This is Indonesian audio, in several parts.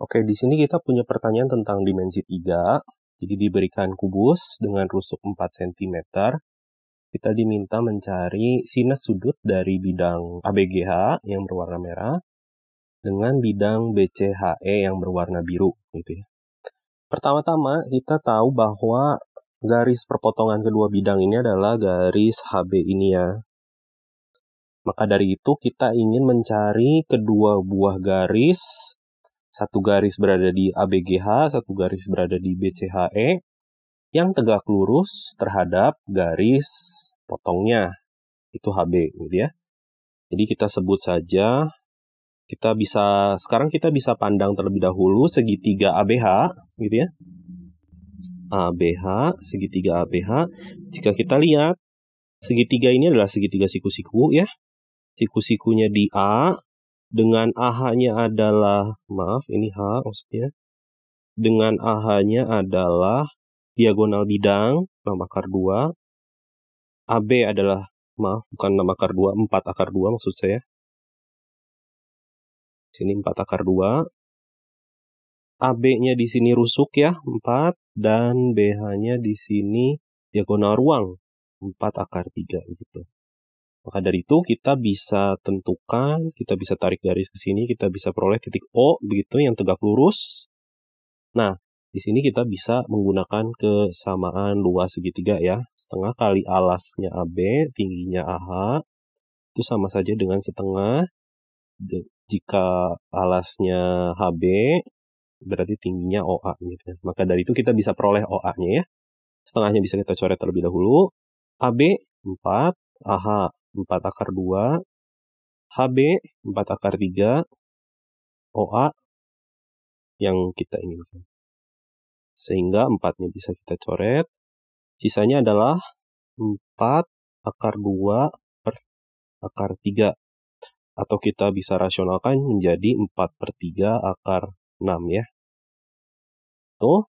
Oke, di sini kita punya pertanyaan tentang dimensi 3. Jadi diberikan kubus dengan rusuk 4 cm. Kita diminta mencari sinus sudut dari bidang ABGH yang berwarna merah dengan bidang BCHE yang berwarna biru gitu ya. Pertama-tama kita tahu bahwa garis perpotongan kedua bidang ini adalah garis HB ini ya. Maka dari itu kita ingin mencari kedua buah garis satu garis berada di ABGH, satu garis berada di BCHE, yang tegak lurus terhadap garis potongnya, itu HB gitu ya. Jadi kita sebut saja, kita bisa, sekarang kita bisa pandang terlebih dahulu segitiga ABH gitu ya. ABH, segitiga ABH. Jika kita lihat, segitiga ini adalah segitiga siku-siku ya. Siku-sikunya di A, dengan AH-nya adalah maaf ini H maksudnya dengan AH-nya adalah diagonal bidang 6 akar 2 AB adalah maaf bukan 6 akar 2 4 akar 2 maksud saya sini 4 akar 2 AB-nya di sini rusuk ya 4 dan BH-nya di sini diagonal ruang 4 akar 3 gitu. Maka dari itu kita bisa tentukan, kita bisa tarik garis ke sini, kita bisa peroleh titik O begitu yang tegak lurus. Nah, di sini kita bisa menggunakan kesamaan luas segitiga ya. Setengah kali alasnya AB, tingginya AH, itu sama saja dengan setengah. Jika alasnya HB, berarti tingginya OA gitu ya. Maka dari itu kita bisa peroleh OA-nya ya. Setengahnya bisa kita coret terlebih dahulu. AB 4, AH 4 akar 2, HB 4 akar 3, OA yang kita inginkan. Sehingga 4-nya bisa kita coret. Sisanya adalah 4 akar 2 per akar 3. Atau kita bisa rasionalkan menjadi 4 per 3 akar 6 ya. Tuh.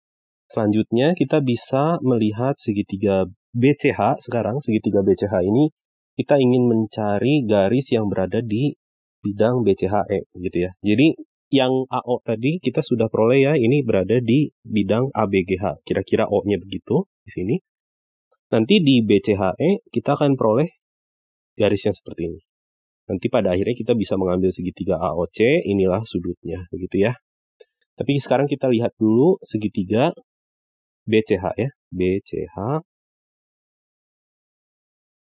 Selanjutnya kita bisa melihat segitiga BCH sekarang segitiga BCH ini kita ingin mencari garis yang berada di bidang BCHE gitu ya. Jadi yang AO tadi kita sudah peroleh ya, ini berada di bidang ABGH. Kira-kira O-nya begitu di sini. Nanti di BCHE kita akan peroleh garis yang seperti ini. Nanti pada akhirnya kita bisa mengambil segitiga AOC, inilah sudutnya begitu ya. Tapi sekarang kita lihat dulu segitiga BCH ya. E, BCH e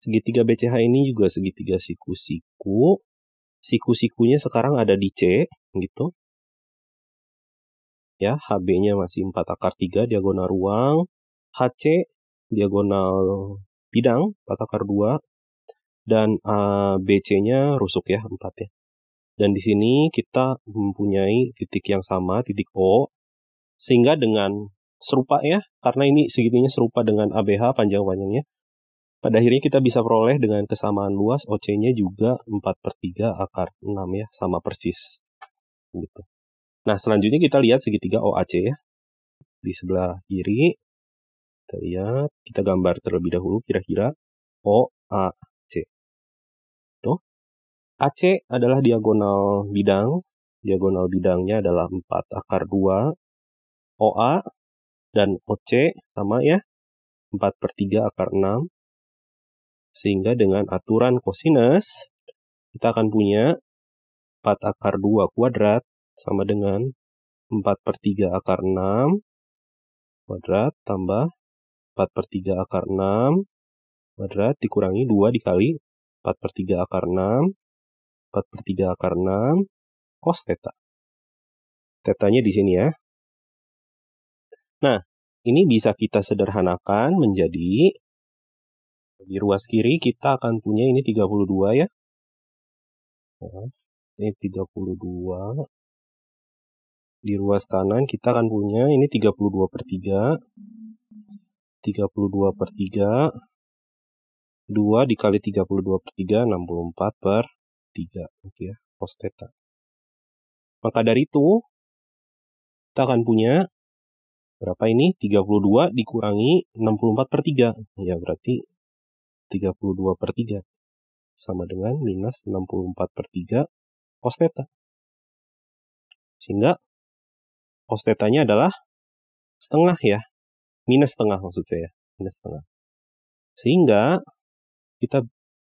segitiga BCH ini juga segitiga siku-siku. Siku-sikunya sekarang ada di C, gitu. Ya, HB-nya masih 4 akar 3 diagonal ruang. HC diagonal bidang 4 akar 2 dan abc eh, nya rusuk ya 4 ya. Dan di sini kita mempunyai titik yang sama, titik O, sehingga dengan serupa ya, karena ini segitinya serupa dengan ABH panjang-panjangnya, pada akhirnya kita bisa peroleh dengan kesamaan luas OC-nya juga 4 per 3 akar 6 ya, sama persis. Gitu. Nah, selanjutnya kita lihat segitiga OAC ya. Di sebelah kiri, kita lihat, kita gambar terlebih dahulu kira-kira OAC. Tuh. AC adalah diagonal bidang. Diagonal bidangnya adalah 4 akar 2. OA dan OC sama ya. 4 per 3 akar 6. Sehingga dengan aturan kosinus, kita akan punya 4 akar 2 kuadrat sama dengan 4 per 3 akar 6 kuadrat tambah 4 per 3 akar 6 kuadrat dikurangi 2 dikali 4 per 3 akar 6 4 per 3 akar 6 cos theta. Tetanya di sini ya. Nah, ini bisa kita sederhanakan menjadi di ruas kiri kita akan punya ini 32 ya. Nah, ini 32. Di ruas kanan kita akan punya ini 32 per 3. 32 per 3. 2 dikali 32 per 3, 64 per 3. Oke ya, cos theta. Maka dari itu, kita akan punya berapa ini? 32 dikurangi 64 per 3. Ya, berarti 32 per 3 sama dengan minus 64 per 3 cos theta. Sehingga cos theta adalah setengah ya. Minus setengah maksud saya. Minus setengah. Sehingga kita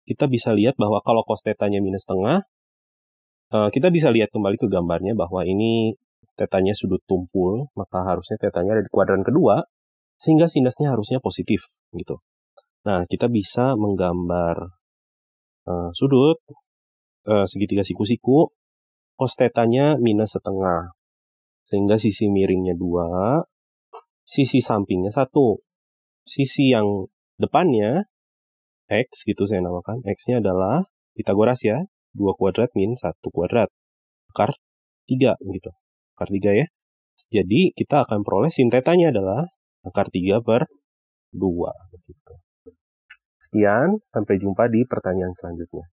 kita bisa lihat bahwa kalau cos theta minus setengah, eh, kita bisa lihat kembali ke gambarnya bahwa ini tetanya sudut tumpul, maka harusnya tetanya ada di kuadran kedua, sehingga sinusnya harusnya positif gitu. Nah, kita bisa menggambar uh, sudut uh, segitiga siku-siku, cos tetanya minus setengah. Sehingga sisi miringnya dua, sisi sampingnya satu. Sisi yang depannya, X gitu saya namakan, X-nya adalah Pitagoras ya, dua kuadrat min satu kuadrat, akar tiga gitu, akar tiga ya. Jadi kita akan peroleh tetanya adalah akar tiga per dua gitu. Sekian, sampai jumpa di pertanyaan selanjutnya.